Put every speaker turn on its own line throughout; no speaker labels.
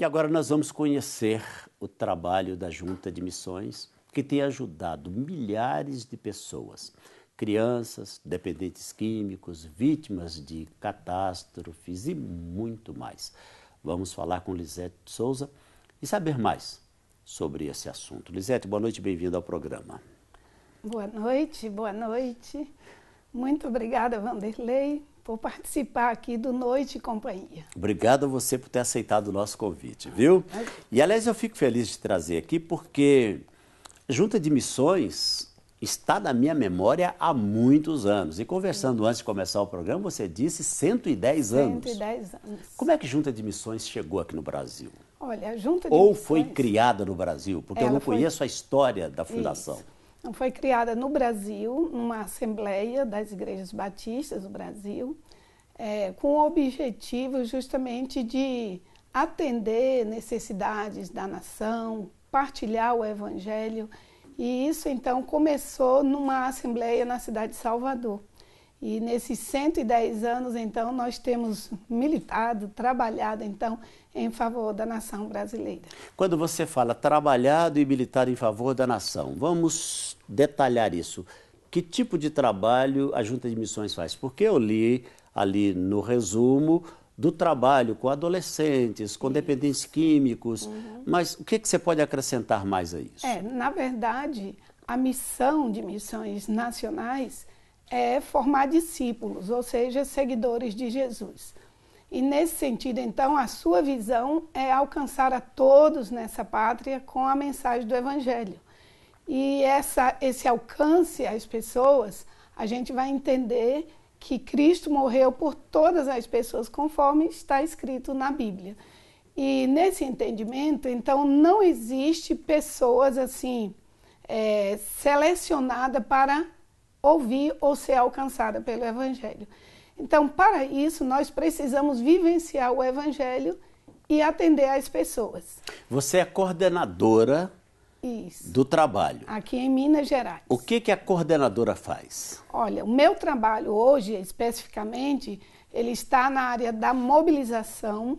E agora nós vamos conhecer o trabalho da Junta de Missões, que tem ajudado milhares de pessoas, crianças, dependentes químicos, vítimas de catástrofes e muito mais. Vamos falar com Lisete Souza e saber mais sobre esse assunto. Lisete, boa noite, bem-vinda ao programa.
Boa noite, boa noite. Muito obrigada, Vanderlei por participar aqui do Noite e Companhia.
Obrigado a você por ter aceitado o nosso convite, viu? E aliás, eu fico feliz de trazer aqui porque Junta de Missões está na minha memória há muitos anos. E conversando antes de começar o programa, você disse 110, anos.
110 anos.
Como é que Junta de Missões chegou aqui no Brasil?
Olha, a Junta de Ou Missões... foi
criada no Brasil, porque eu não foi... conheço a história da fundação. Isso.
Então, foi criada no Brasil, numa Assembleia das Igrejas Batistas do Brasil, é, com o objetivo justamente de atender necessidades da nação, partilhar o Evangelho. E isso então começou numa assembleia na cidade de Salvador. E nesses 110 anos, então, nós temos militado, trabalhado, então, em favor da nação brasileira.
Quando você fala trabalhado e militado em favor da nação, vamos detalhar isso. Que tipo de trabalho a Junta de Missões faz? Porque eu li ali no resumo do trabalho com adolescentes, com dependentes químicos, uhum. mas o que, que você pode acrescentar mais a isso?
É, na verdade, a missão de missões nacionais é formar discípulos, ou seja, seguidores de Jesus. E nesse sentido, então, a sua visão é alcançar a todos nessa pátria com a mensagem do Evangelho. E essa, esse alcance às pessoas, a gente vai entender que Cristo morreu por todas as pessoas, conforme está escrito na Bíblia. E nesse entendimento, então, não existe pessoas assim é, selecionada para ouvir ou ser alcançada pelo Evangelho. Então, para isso, nós precisamos vivenciar o Evangelho e atender as pessoas.
Você é coordenadora isso. do trabalho.
Aqui em Minas Gerais.
O que, que a coordenadora faz?
Olha, o meu trabalho hoje, especificamente, ele está na área da mobilização,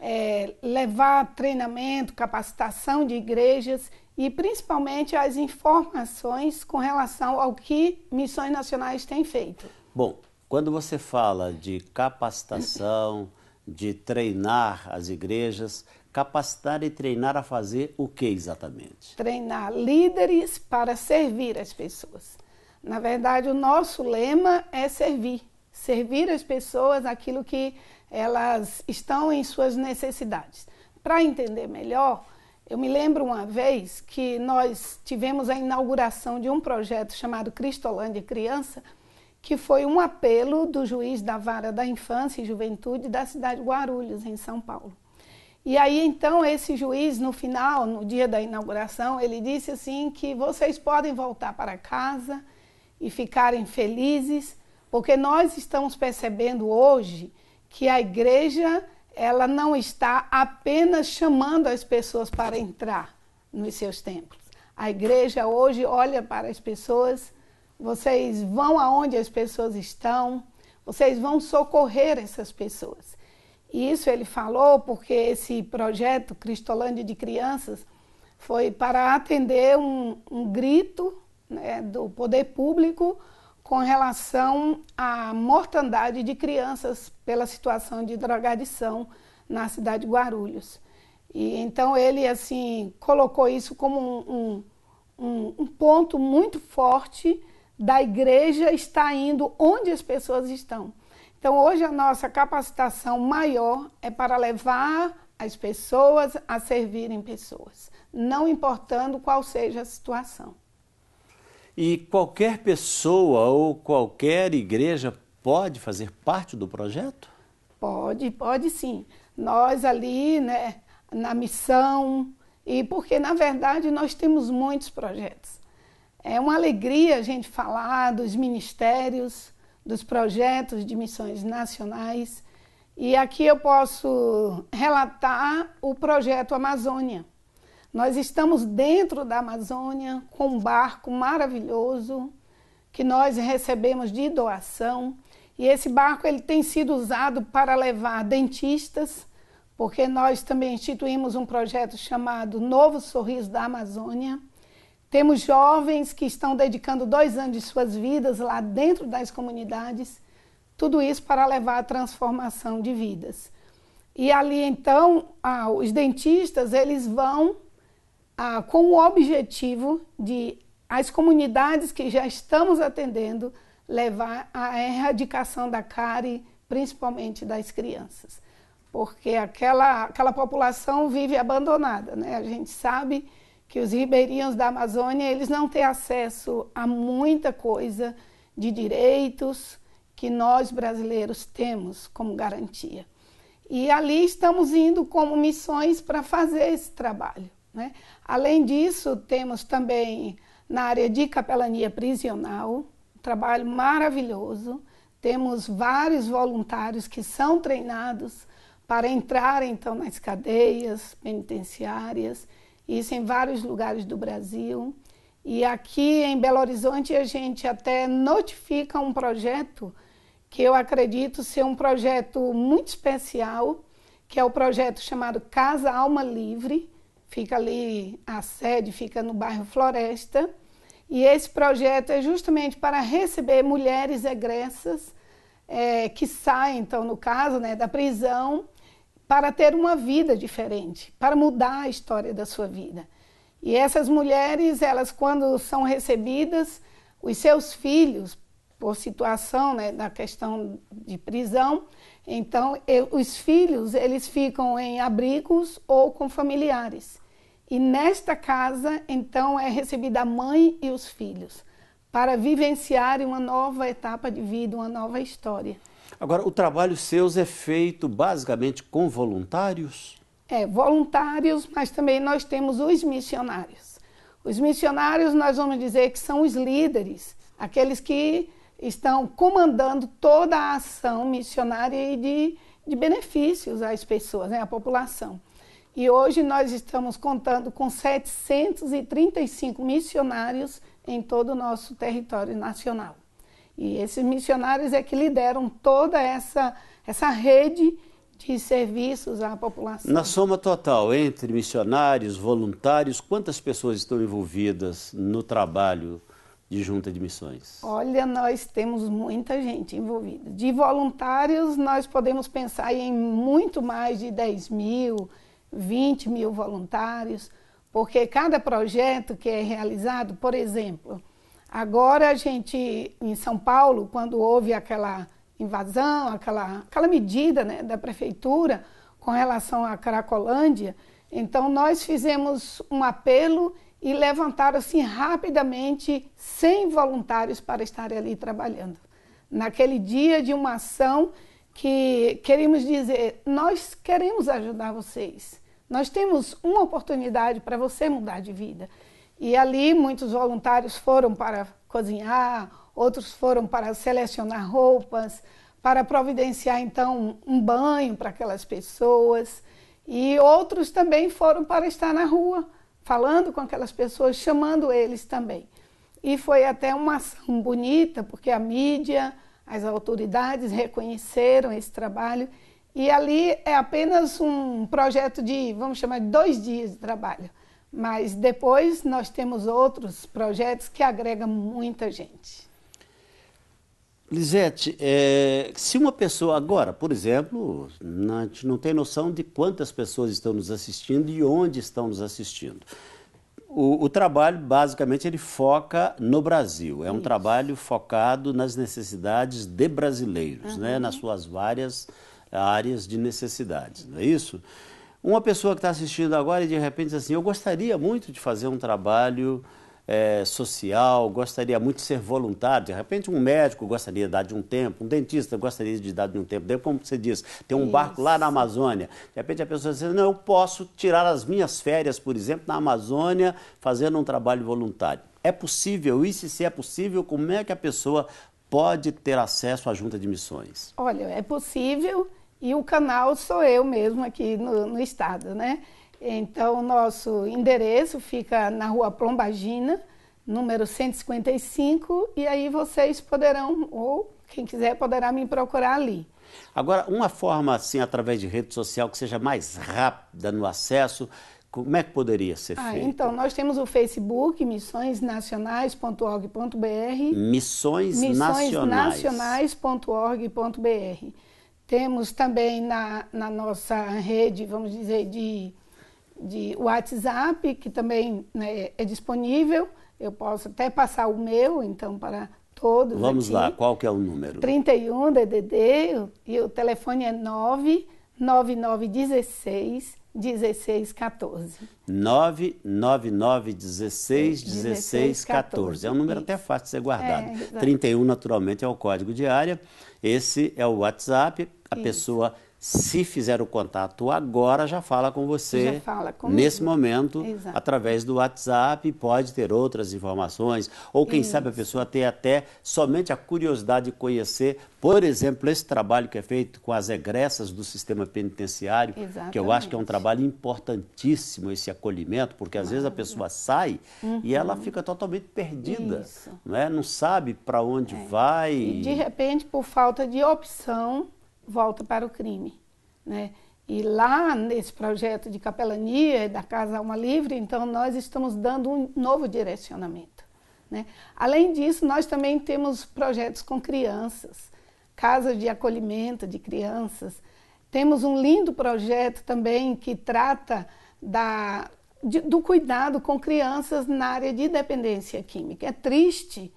é, levar treinamento, capacitação de igrejas e principalmente as informações com relação ao que missões nacionais têm feito.
Bom, quando você fala de capacitação, de treinar as igrejas, capacitar e treinar a fazer o que exatamente?
Treinar líderes para servir as pessoas. Na verdade, o nosso lema é servir. Servir as pessoas aquilo que elas estão em suas necessidades. Para entender melhor, eu me lembro uma vez que nós tivemos a inauguração de um projeto chamado Cristolândia Criança, que foi um apelo do juiz da Vara da Infância e Juventude da cidade de Guarulhos, em São Paulo. E aí então esse juiz no final, no dia da inauguração, ele disse assim que vocês podem voltar para casa e ficarem felizes, porque nós estamos percebendo hoje que a igreja ela não está apenas chamando as pessoas para entrar nos seus templos. A igreja hoje olha para as pessoas, vocês vão aonde as pessoas estão, vocês vão socorrer essas pessoas. E isso ele falou porque esse projeto Cristolândia de Crianças foi para atender um, um grito né, do poder público com relação à mortandade de crianças pela situação de drogadição na cidade de Guarulhos. E então ele assim colocou isso como um, um, um ponto muito forte da igreja estar indo onde as pessoas estão. Então hoje a nossa capacitação maior é para levar as pessoas a servirem pessoas, não importando qual seja a situação.
E qualquer pessoa ou qualquer igreja pode fazer parte do projeto?
Pode, pode sim. Nós ali, né, na missão, e porque na verdade nós temos muitos projetos. É uma alegria a gente falar dos ministérios, dos projetos de missões nacionais. E aqui eu posso relatar o projeto Amazônia. Nós estamos dentro da Amazônia com um barco maravilhoso que nós recebemos de doação e esse barco ele tem sido usado para levar dentistas, porque nós também instituímos um projeto chamado Novo Sorriso da Amazônia. Temos jovens que estão dedicando dois anos de suas vidas lá dentro das comunidades, tudo isso para levar a transformação de vidas. E ali então, ah, os dentistas eles vão ah, com o objetivo de as comunidades que já estamos atendendo levar à erradicação da cárie, principalmente das crianças, porque aquela, aquela população vive abandonada. Né? A gente sabe que os ribeirinhos da Amazônia eles não têm acesso a muita coisa de direitos que nós brasileiros temos como garantia. E ali estamos indo como missões para fazer esse trabalho. Né? Além disso, temos também na área de capelania prisional, um trabalho maravilhoso. Temos vários voluntários que são treinados para entrar então nas cadeias penitenciárias, isso em vários lugares do Brasil. E aqui em Belo Horizonte a gente até notifica um projeto que eu acredito ser um projeto muito especial, que é o projeto chamado Casa Alma Livre, fica ali, a sede fica no bairro Floresta. E esse projeto é justamente para receber mulheres egressas é, que saem, então, no caso, né, da prisão, para ter uma vida diferente, para mudar a história da sua vida. E essas mulheres, elas, quando são recebidas, os seus filhos, por situação né, da questão de prisão, então, eu, os filhos, eles ficam em abrigos ou com familiares. E nesta casa, então, é recebida a mãe e os filhos para vivenciarem uma nova etapa de vida, uma nova história.
Agora, o trabalho seus é feito basicamente com voluntários?
É, voluntários, mas também nós temos os missionários. Os missionários, nós vamos dizer que são os líderes, aqueles que estão comandando toda a ação missionária e de, de benefícios às pessoas, né, à população. E hoje nós estamos contando com 735 missionários em todo o nosso território nacional. E esses missionários é que lideram toda essa, essa rede de serviços à população. Na
soma total, entre missionários, voluntários, quantas pessoas estão envolvidas no trabalho de junta de missões?
Olha, nós temos muita gente envolvida. De voluntários, nós podemos pensar em muito mais de 10 mil, 20 mil voluntários, porque cada projeto que é realizado, por exemplo, agora a gente, em São Paulo, quando houve aquela invasão, aquela, aquela medida né, da prefeitura com relação à Cracolândia, então nós fizemos um apelo e levantaram assim rapidamente 100 voluntários para estar ali trabalhando. Naquele dia de uma ação que queremos dizer, nós queremos ajudar vocês. Nós temos uma oportunidade para você mudar de vida. E ali muitos voluntários foram para cozinhar, outros foram para selecionar roupas, para providenciar então um banho para aquelas pessoas, e outros também foram para estar na rua falando com aquelas pessoas, chamando eles também. E foi até uma ação bonita, porque a mídia, as autoridades reconheceram esse trabalho. E ali é apenas um projeto de, vamos chamar de dois dias de trabalho. Mas depois nós temos outros projetos que agregam muita gente.
Lisete, é, se uma pessoa agora, por exemplo, a gente não tem noção de quantas pessoas estão nos assistindo e onde estão nos assistindo. O, o trabalho, basicamente, ele foca no Brasil. É um Isso. trabalho focado nas necessidades de brasileiros, uhum. né? nas suas várias áreas de necessidades, não é isso? Uma pessoa que está assistindo agora e de repente diz assim, eu gostaria muito de fazer um trabalho é, social, gostaria muito de ser voluntário. De repente, um médico gostaria de dar de um tempo, um dentista gostaria de dar de um tempo. Daí, como você disse, tem um Isso. barco lá na Amazônia. De repente, a pessoa diz: Não, eu posso tirar as minhas férias, por exemplo, na Amazônia, fazendo um trabalho voluntário. É possível isso? E se é possível, como é que a pessoa pode ter acesso à junta de missões?
Olha, é possível e o canal sou eu mesmo aqui no, no estado, né? Então, nosso endereço fica na rua Plombagina, número 155, e aí vocês poderão, ou quem quiser, poderá me procurar ali.
Agora, uma forma assim, através de rede social, que seja mais rápida no acesso, como é que poderia ser ah, feito?
Então, nós temos o Facebook, missõesnacionais.org.br. Missões, missõesnacionais.org.br. Temos também na, na nossa rede, vamos dizer, de de WhatsApp, que também né, é, é disponível. Eu posso até passar o meu, então, para todos. Vamos aqui. lá,
qual que é o número?
31 DDD e o telefone é 99916 1614.
99916 1614. É um número até fácil de ser guardado. É, 31, naturalmente, é o código de área. Esse é o WhatsApp. A Isso. pessoa se fizer o contato agora, já fala com você. Fala nesse momento, Exato. através do WhatsApp, pode ter outras informações. Ou quem Isso. sabe a pessoa ter até somente a curiosidade de conhecer, por exemplo, esse trabalho que é feito com as egressas do sistema penitenciário, Exatamente. que eu acho que é um trabalho importantíssimo esse acolhimento, porque às Maravilha. vezes a pessoa sai uhum. e ela uhum. fica totalmente perdida, Isso. né? não sabe para onde é. vai. E de
repente, por falta de opção, volta para o crime. Né? E lá nesse projeto de capelania da Casa Alma Livre, então nós estamos dando um novo direcionamento. Né? Além disso, nós também temos projetos com crianças, casas de acolhimento de crianças. Temos um lindo projeto também que trata da, de, do cuidado com crianças na área de dependência química. É triste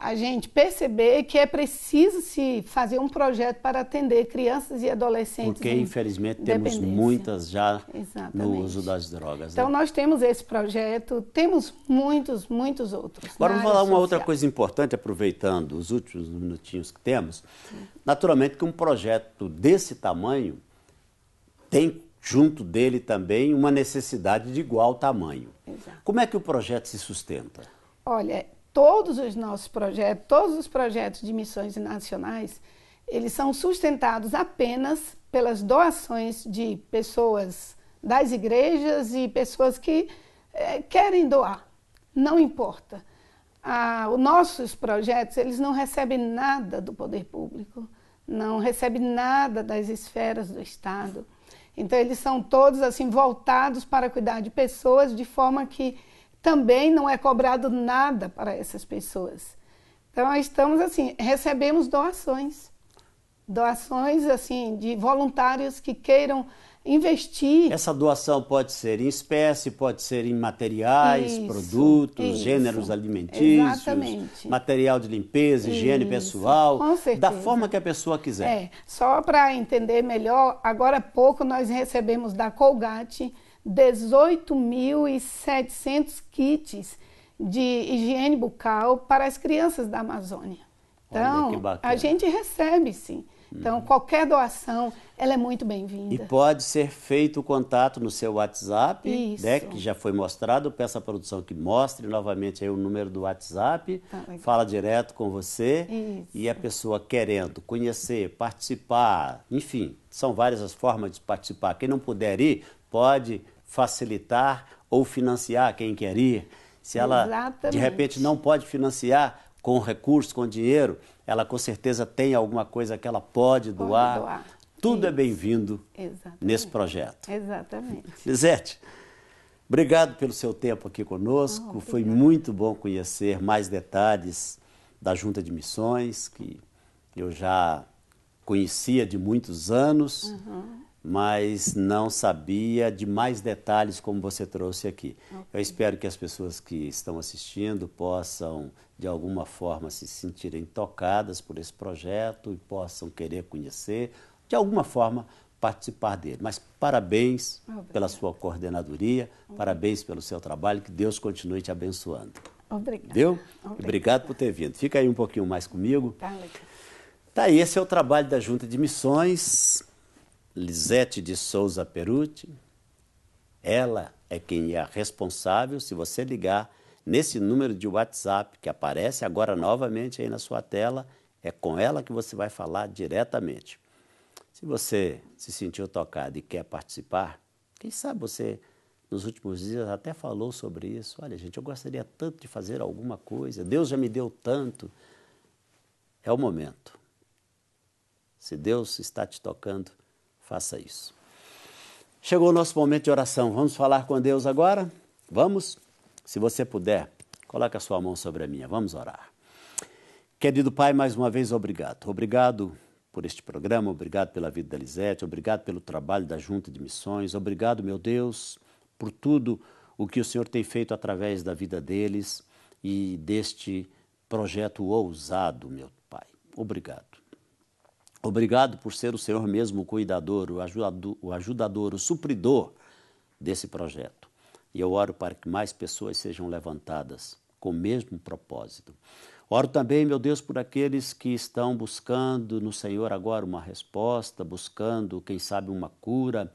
a gente perceber que é preciso se fazer um projeto para atender crianças e adolescentes. Porque,
infelizmente, temos muitas já Exatamente. no uso das drogas. Então, né?
nós temos esse projeto, temos muitos, muitos outros.
Agora, vamos falar uma outra coisa importante, aproveitando os últimos minutinhos que temos. Naturalmente, que um projeto desse tamanho tem junto dele também uma necessidade de igual tamanho. Exato. Como é que o projeto se sustenta?
Olha, todos os nossos projetos, todos os projetos de missões nacionais, eles são sustentados apenas pelas doações de pessoas das igrejas e pessoas que é, querem doar. Não importa. Ah, os nossos projetos eles não recebem nada do poder público, não recebem nada das esferas do Estado. Então eles são todos assim voltados para cuidar de pessoas de forma que também não é cobrado nada para essas pessoas. Então, nós estamos assim, recebemos doações. Doações, assim, de voluntários que queiram investir.
Essa doação pode ser em espécie, pode ser em materiais, isso, produtos, isso. gêneros alimentícios, Exatamente. material de limpeza, isso, higiene pessoal, da forma que a pessoa quiser. É,
só para entender melhor, agora há pouco nós recebemos da Colgate 18.700 kits de higiene bucal para as crianças da Amazônia. Então, a gente recebe sim. Então, uhum. qualquer doação, ela é muito bem-vinda. E
pode ser feito o contato no seu WhatsApp, né, Isso. né, que já foi mostrado. Peço à produção que mostre novamente aí o número do WhatsApp. Tá fala direto com você. Isso. E a pessoa querendo conhecer, participar, enfim, são várias as formas de participar. Quem não puder ir, pode facilitar ou financiar quem quer ir. Se ela, Exatamente. de repente, não pode financiar com recurso, com dinheiro, ela com certeza tem alguma coisa que ela pode, pode doar. doar. Tudo é Isso. é bem-vindo nesse projeto.
Exatamente.
Lisete, obrigado pelo seu tempo aqui conosco. Oh, Foi muito bom conhecer mais detalhes da Junta de Missões, que eu já conhecia de muitos anos. Uhum mas não sabia de mais detalhes como você trouxe aqui. Okay. Eu espero que as pessoas que estão assistindo possam, de alguma forma, se sentirem tocadas por esse projeto e possam querer conhecer, de alguma forma, participar dele. Mas parabéns Obrigada. pela sua coordenadoria, Obrigada. parabéns pelo seu trabalho, que Deus continue te abençoando.
Obrigado. Deu?
Obrigada. Obrigado por ter vindo. Fica aí um pouquinho mais comigo. Tá, tá aí, esse é o trabalho da Junta de Missões Lisete de Souza Perucci, ela é quem é responsável. Se você ligar nesse número de WhatsApp que aparece agora novamente aí na sua tela, é com ela que você vai falar diretamente. Se você se sentiu tocado e quer participar, quem sabe você nos últimos dias até falou sobre isso. Olha, gente, eu gostaria tanto de fazer alguma coisa. Deus já me deu tanto. É o momento. Se Deus está te tocando, Faça isso. Chegou o nosso momento de oração. Vamos falar com Deus agora? Vamos? Se você puder, coloque a sua mão sobre a minha. Vamos orar. Querido Pai, mais uma vez, obrigado. Obrigado por este programa, obrigado pela vida da Lisete, obrigado pelo trabalho da Junta de Missões, obrigado, meu Deus, por tudo o que o Senhor tem feito através da vida deles e deste projeto ousado, meu Pai. Obrigado. Obrigado por ser o Senhor mesmo o cuidador, o ajudador, o, ajudador, o supridor desse projeto. E eu oro para que mais pessoas sejam levantadas com o mesmo propósito. Oro também, meu Deus, por aqueles que estão buscando no Senhor agora uma resposta, buscando, quem sabe, uma cura.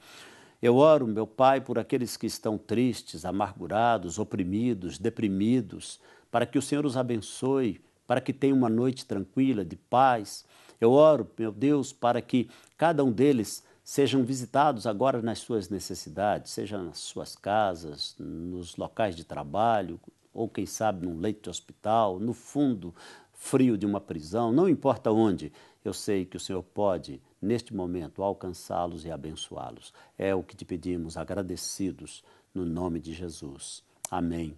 Eu oro, meu Pai, por aqueles que estão tristes, amargurados, oprimidos, deprimidos, para que o Senhor os abençoe, para que tenham uma noite tranquila, de paz eu oro, meu Deus, para que cada um deles sejam visitados agora nas suas necessidades, seja nas suas casas, nos locais de trabalho, ou quem sabe num leito de hospital, no fundo frio de uma prisão, não importa onde, eu sei que o Senhor pode, neste momento, alcançá-los e abençoá-los. É o que te pedimos, agradecidos, no nome de Jesus. Amém.